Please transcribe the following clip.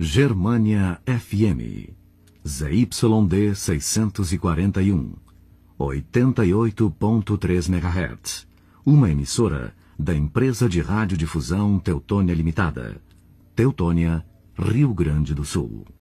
Germânia FM, ZYD 641, 88.3 MHz, uma emissora da empresa de radiodifusão Teutônia Limitada, Teutônia, Rio Grande do Sul.